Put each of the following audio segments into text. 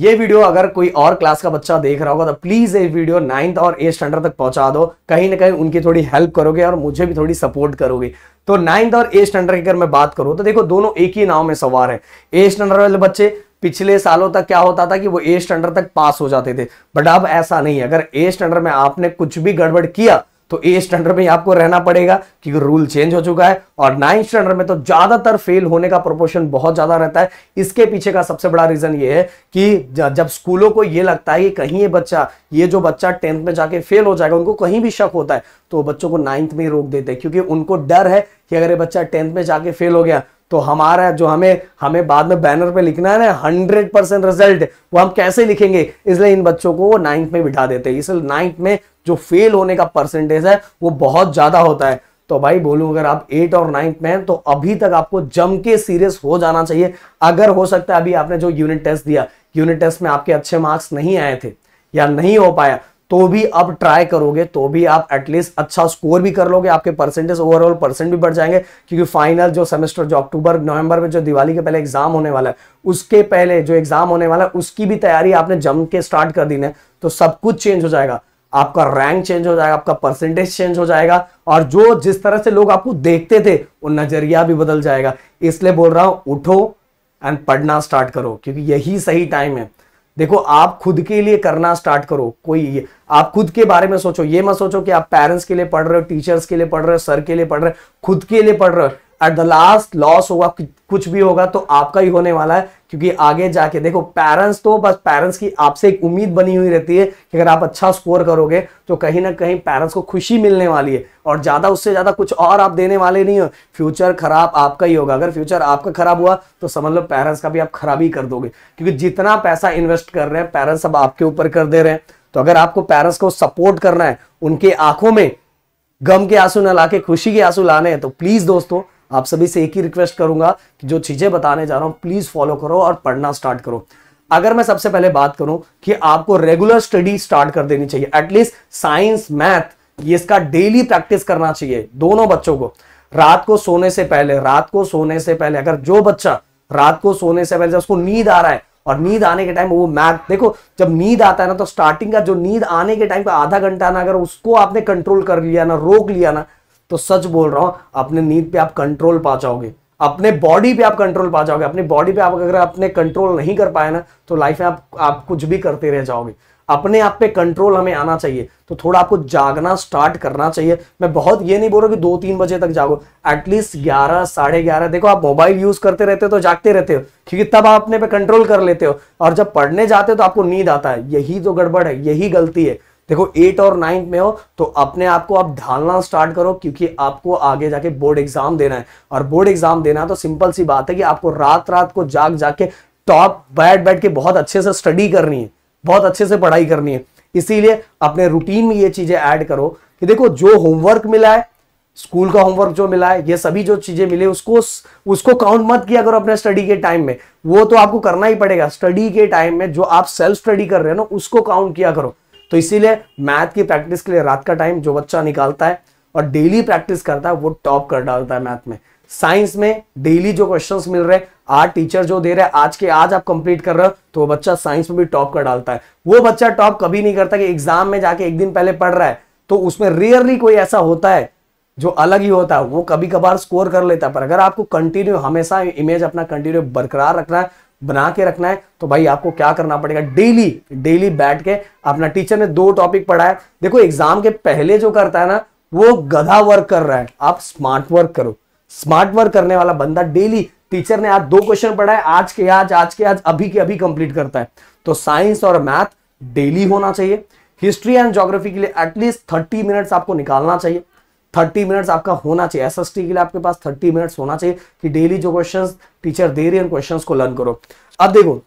ये वीडियो अगर कोई और क्लास का बच्चा देख रहा होगा तो प्लीज ये वीडियो नाइन्थ और एट स्टैंडर्ड तक पहुंचा दो कहीं ना कहीं उनकी थोड़ी हेल्प करोगे और मुझे भी थोड़ी सपोर्ट करोगे तो नाइन्थ और एट स्टैंडर्ड की अगर मैं बात करूं तो देखो दोनों एक ही नाव में सवार है एट स्टैंडर्ड वाले बच्चे पिछले सालों तक क्या होता था कि वो एट स्टैंडर्ड तक पास हो जाते थे बट अब ऐसा नहीं है अगर एट स्टैंडर्ड में आपने कुछ भी गड़बड़ किया तो ए स्टैंडर्ड में आपको रहना पड़ेगा क्योंकि रूल चेंज हो चुका है और नाइन्थ स्टैंडर्ड में तो ज्यादातर फेल होने का प्रोपोर्शन बहुत ज्यादा रहता है इसके पीछे का सबसे बड़ा रीजन ये है कि जब स्कूलों को ये लगता है कि कहीं ये बच्चा ये जो बच्चा टेंथ में जाके फेल हो जाएगा उनको कहीं भी शक होता है तो बच्चों को नाइन्थ में ही रोक देते हैं क्योंकि उनको डर है कि अगर ये बच्चा टेंथ में जाके फेल हो गया तो हमारा जो हमें हमें बाद में बैनर पे लिखना है ना हंड्रेड परसेंट रिजल्ट वो हम कैसे लिखेंगे इसलिए इन बच्चों को नाइन्थ में बिठा देते हैं इसलिए नाइन्थ में जो फेल होने का परसेंटेज है वो बहुत ज़्यादा होता है तो भाई बोलूं अगर आप एट और नाइन्थ में हैं तो अभी तक आपको जम के सीरियस हो जाना चाहिए अगर हो सकता है अभी आपने जो यूनिट टेस्ट दिया यूनिट टेस्ट में आपके अच्छे मार्क्स नहीं आए थे या नहीं हो पाया तो भी आप ट्राई करोगे तो भी आप एटलीस्ट अच्छा स्कोर भी कर लोगे आपके परसेंटेज ओवरऑल परसेंट भी बढ़ जाएंगे क्योंकि फाइनल जो सेमेस्टर जो अक्टूबर नवंबर में जो दिवाली के पहले एग्जाम होने वाला है उसके पहले जो एग्जाम होने वाला है उसकी भी तैयारी आपने जम के स्टार्ट कर दी है तो सब कुछ चेंज हो जाएगा आपका रैंक चेंज हो जाएगा आपका परसेंटेज चेंज हो जाएगा और जो जिस तरह से लोग आपको देखते थे वो नजरिया भी बदल जाएगा इसलिए बोल रहा हूं उठो एंड पढ़ना स्टार्ट करो क्योंकि यही सही टाइम है देखो आप खुद के लिए करना स्टार्ट करो कोई आप खुद के बारे में सोचो ये मत सोचो कि आप पेरेंट्स के लिए पढ़ रहे हो टीचर्स के लिए पढ़ रहे हो सर के लिए पढ़ रहे हो खुद के लिए पढ़ रहे हो एट द लास्ट लॉस होगा कुछ भी होगा तो आपका ही होने वाला है क्योंकि आगे जाके देखो पेरेंट्स तो बस पेरेंट्स की आपसे एक उम्मीद बनी हुई रहती है कि अगर आप अच्छा स्कोर करोगे तो कहीं ना कहीं पेरेंट्स को खुशी मिलने वाली है और ज़्यादा उससे ज़्यादा कुछ और आप देने वाले नहीं हो फ्यूचर खराब आपका ही होगा अगर फ्यूचर आपका खराब हुआ तो समझ लो पेरेंट्स का भी आप खराब ही कर दोगे क्योंकि जितना पैसा इन्वेस्ट कर रहे हैं पेरेंट्स अब आपके ऊपर कर दे रहे हैं तो अगर आपको पेरेंट्स को सपोर्ट करना है उनकी आंखों में गम के आंसू न लाके खुशी के आंसू लाने हैं तो प्लीज़ दोस्तों आप सभी से एक ही रिक्वेस्ट करूंगा कि जो चीजें बताने जा रहा हूं प्लीज फॉलो करो और पढ़ना स्टार्ट करो अगर मैं सबसे पहले बात करूं कि आपको रेगुलर स्टडी स्टार्ट कर देनी चाहिए एटलीस्ट साइंस मैथ ये इसका डेली प्रैक्टिस करना चाहिए दोनों बच्चों को रात को सोने से पहले रात को सोने से पहले अगर जो बच्चा रात को सोने से पहले जब उसको नींद आ रहा है और नींद आने के टाइम वो मैथ देखो जब नींद आता है ना तो स्टार्टिंग का जो नींद आने के टाइम पर आधा घंटा ना अगर उसको आपने कंट्रोल कर लिया ना रोक लिया ना तो सच बोल रहा हूं अपने नींद पे आप कंट्रोल पा जाओगे अपने बॉडी पे आप कंट्रोल पा जाओगे अपने बॉडी पे आप अगर अपने कंट्रोल नहीं कर पाए ना तो लाइफ में आप आप कुछ भी करते रह जाओगे अपने आप पे कंट्रोल हमें आना चाहिए तो थोड़ा आपको जागना स्टार्ट करना चाहिए मैं बहुत ये नहीं बोल रहा कि दो तीन बजे तक जागो एटलीस्ट ग्यारह साढ़े ग्यारह देखो आप मोबाइल यूज करते रहते हो तो जागते रहते हो क्योंकि तब आप अपने पे कंट्रोल कर लेते हो और जब पढ़ने जाते हो तो आपको नींद आता है यही तो गड़बड़ है यही गलती है देखो एट और नाइन्थ में हो तो अपने आप को आप ढालना स्टार्ट करो क्योंकि आपको आगे जाके बोर्ड एग्जाम देना है और बोर्ड एग्जाम देना तो सिंपल सी बात है कि आपको रात रात को जाग जाग के टॉप बैठ बैठ के बहुत अच्छे से स्टडी करनी है बहुत अच्छे से पढ़ाई करनी है इसीलिए अपने रूटीन में ये चीजें ऐड करो कि देखो जो होमवर्क मिला है स्कूल का होमवर्क जो मिला है ये सभी जो चीजें मिले उसको उसको काउंट मत किया करो अपने स्टडी के टाइम में वो तो आपको करना ही पड़ेगा स्टडी के टाइम में जो आप सेल्फ स्टडी कर रहे हो ना उसको काउंट किया करो तो इसीलिए मैथ की प्रैक्टिस के लिए रात का टाइम जो बच्चा निकालता है और डेली प्रैक्टिस करता है वो टॉप कर डालता है मैथ में साइंस में डेली जो क्वेश्चंस मिल रहे आज टीचर जो दे रहे हैं आज के आज आप कंप्लीट कर रहे हो तो वो बच्चा साइंस में भी टॉप कर डालता है वो बच्चा टॉप कभी नहीं करता कि एग्जाम में जाके एक दिन पहले पढ़ रहा है तो उसमें रेयरली कोई ऐसा होता है जो अलग ही होता है वो कभी कभार स्कोर कर लेता है पर अगर आपको कंटिन्यू हमेशा इमेज अपना कंटिन्यू बरकरार रखना है बना के रखना है तो भाई आपको क्या करना पड़ेगा डेली डेली बैठ के अपना टीचर ने दो टॉपिक पढ़ाया देखो एग्जाम के पहले जो करता है ना वो गधा वर्क कर रहा है आप स्मार्ट वर्क करो स्मार्ट वर्क करने वाला बंदा डेली टीचर ने आज दो क्वेश्चन पढ़ाए आज के आज आज के आज अभी के अभी कंप्लीट करता है तो साइंस और मैथ डेली होना चाहिए हिस्ट्री एंड ज्योग्राफी के लिए एटलीस्ट थर्टी मिनट्स आपको निकालना चाहिए थर्टी मिनट्स आपका होना चाहिए एस के लिए आपके पास थर्टी मिनट्स होना चाहिए कि डेली जो क्वेश्चन टीचर दे रही है क्वेश्चन को लर्न करो अब देखो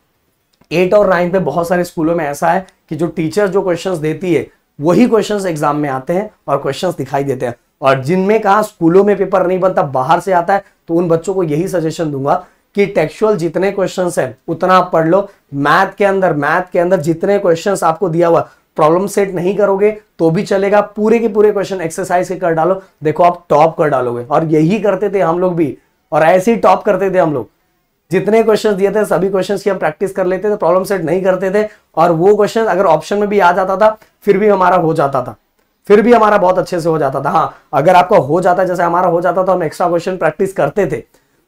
एट और नाइन पे बहुत सारे स्कूलों में ऐसा है कि जो टीचर जो क्वेश्चंस देती है वही क्वेश्चंस एग्जाम में आते हैं और क्वेश्चंस दिखाई देते हैं और जिनमें कहा स्कूलों में पेपर नहीं बनता बाहर से आता है तो उन बच्चों को यही सजेशन दूंगा कि टेक्सुअल जितने क्वेश्चंस हैं उतना आप पढ़ लो मैथ के अंदर मैथ के अंदर जितने क्वेश्चन आपको दिया हुआ प्रॉब्लम सेट नहीं करोगे तो भी चलेगा पूरे के पूरे क्वेश्चन एक्सरसाइज के कर डालो देखो आप टॉप कर डालोगे और यही करते थे हम लोग भी और ऐसे ही टॉप करते थे हम लोग जितने क्वेश्चन दिए थे सभी क्वेश्चंस की हम प्रैक्टिस कर लेते थे प्रॉब्लम सेट नहीं करते थे और वो क्वेश्चन अगर ऑप्शन में भी आ जाता था फिर भी हमारा हो जाता था फिर भी हमारा बहुत अच्छे से हो जाता था हाँ अगर आपका हो जाता जैसे हमारा हो जाता तो हम एक्स्ट्रा क्वेश्चन प्रैक्टिस करते थे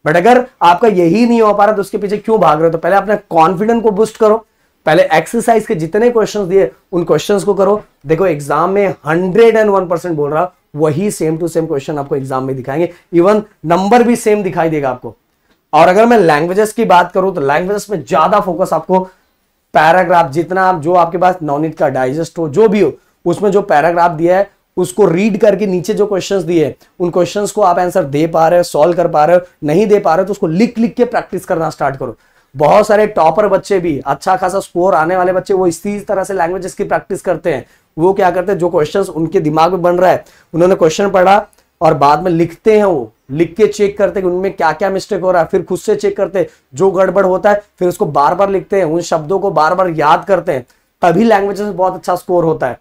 बट अगर आपका यही नहीं हो पा रहा तो उसके पीछे क्यों भाग रहे हो तो पहले अपने कॉन्फिडेंस को बूस्ट करो पहले एक्सरसाइज के जितने क्वेश्चंस दिए उन क्वेश्चंस को करो देखो एग्जाम में हंड्रेड एंड वन परसेंट बोल रहा वही सेम टू सेम क्वेश्चन आपको एग्जाम में दिखाएंगे इवन नंबर भी सेम दिखाई देगा आपको और अगर मैं लैंग्वेजेस की बात करूं तो लैंग्वेजेस में ज्यादा फोकस आपको पैराग्राफ जितना आप जो आपके पास नॉनिट का डाइजेस्ट हो जो भी हो उसमें जो पैराग्राफ दिया है उसको रीड करके नीचे जो क्वेश्चंस दिए उन क्वेश्चंस को आप आंसर दे पा रहे हो सॉल्व कर पा रहे हो नहीं दे पा रहे हो तो उसको लिख लिख के प्रैक्टिस करना स्टार्ट करो बहुत सारे टॉपर बच्चे भी अच्छा खासा स्कोर आने वाले बच्चे वो इसी तरह से लैंग्वेजेस की प्रैक्टिस करते हैं वो क्या करते हैं जो क्वेश्चंस उनके दिमाग में बन रहा है उन्होंने क्वेश्चन पढ़ा और बाद में लिखते हैं वो लिख के चेक करते हैं कि उनमें क्या क्या मिस्टेक हो रहा है फिर खुद से चेक करते हैं जो गड़बड़ होता है फिर उसको बार बार लिखते हैं उन शब्दों को बार बार याद करते हैं तभी लैंग्वेजेस में बहुत अच्छा स्कोर होता है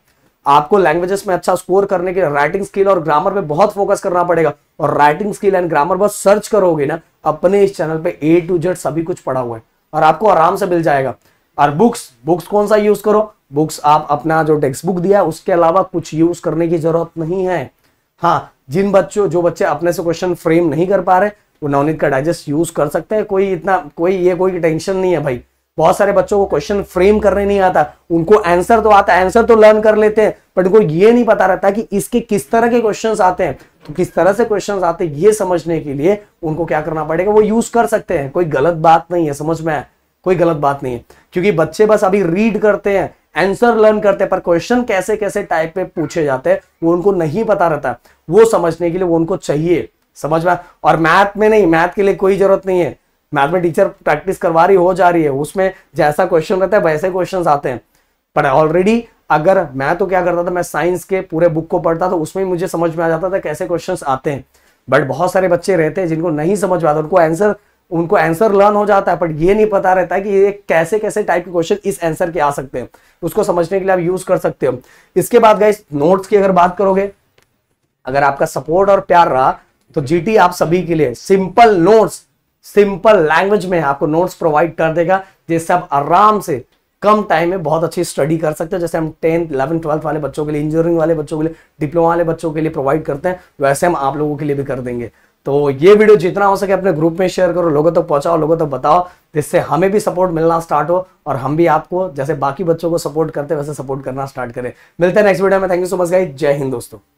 आपको लैंग्वेजेस में अच्छा स्कोर करने के राइटिंग स्किल और ग्रामर पे बहुत फोकस करना पड़ेगा और राइटिंग स्किल एंड ग्रामर बस सर्च करोगे ना अपने इस चैनल पे ए टू जेड सभी कुछ पड़ा हुआ है और आपको आराम से मिल जाएगा और बुक्स बुक्स कौन सा यूज करो बुक्स आप अपना जो टेक्स्ट बुक दिया उसके अलावा कुछ यूज करने की जरूरत नहीं है हाँ जिन बच्चों जो बच्चे अपने से क्वेश्चन फ्रेम नहीं कर पा रहे वो नवनीत का डाइजेस्ट यूज कर सकते हैं कोई इतना कोई ये कोई टेंशन नहीं है भाई बहुत सारे बच्चों को क्वेश्चन फ्रेम करने नहीं आता उनको आंसर तो आता है आंसर तो लर्न कर लेते हैं बट उनको ये नहीं पता रहता कि इसके किस तरह के क्वेश्चंस आते हैं तो किस तरह से क्वेश्चंस आते हैं ये समझने के लिए उनको क्या करना पड़ेगा वो यूज कर सकते हैं कोई गलत बात नहीं है समझ में आए कोई गलत बात नहीं है क्योंकि बच्चे बस अभी रीड करते हैं आंसर लर्न करते हैं पर क्वेश्चन कैसे कैसे टाइप में पूछे जाते हैं वो उनको नहीं पता रहता वो समझने के लिए वो उनको चाहिए समझ में और मैथ में नहीं मैथ के लिए कोई जरूरत नहीं है मैथ में टीचर प्रैक्टिस करवा रही हो जा रही है उसमें जैसा क्वेश्चन रहता है वैसे क्वेश्चन आते हैं पर ऑलरेडी अगर मैं तो क्या करता था मैं साइंस के पूरे बुक को पढ़ता था उसमें मुझे समझ में आ जाता था कैसे क्वेश्चन आते हैं बट बहुत सारे बच्चे रहते हैं जिनको नहीं समझ पाता उनको आंसर उनको आंसर लर्न हो जाता है बट ये नहीं पता रहता है कि ये कैसे कैसे टाइप के क्वेश्चन इस आंसर के आ सकते हैं उसको समझने के लिए आप यूज कर सकते हो इसके बाद गए नोट्स की अगर बात करोगे अगर आपका सपोर्ट और प्यार रहा तो जीटी आप सभी के लिए सिंपल नोट्स सिंपल लैंग्वेज में आपको नोट्स प्रोवाइड कर देगा जिससे आप आराम से कम टाइम में बहुत अच्छी स्टडी कर सकते हैं जैसे हम टेंथ इलेवन ट्वेल्थ वाले बच्चों के लिए इंजीनियरिंग वाले बच्चों के लिए डिप्लोमा वाले बच्चों के लिए प्रोवाइड करते हैं वैसे हम आप लोगों के लिए भी कर देंगे तो ये वीडियो जितना हो सके अपने ग्रुप में शेयर करो लोगों तक तो पहुंचाओ लोगों तक तो बताओ जिससे हमें भी सपोर्ट मिलना स्टार्ट हो और हम भी आपको जैसे बाकी बच्चों को सपोर्ट करते वैसे सपोर्ट करना स्टार्ट करें मिलते हैं नेक्स्ट वीडियो में thank you so much guys जय हिंद दोस्तों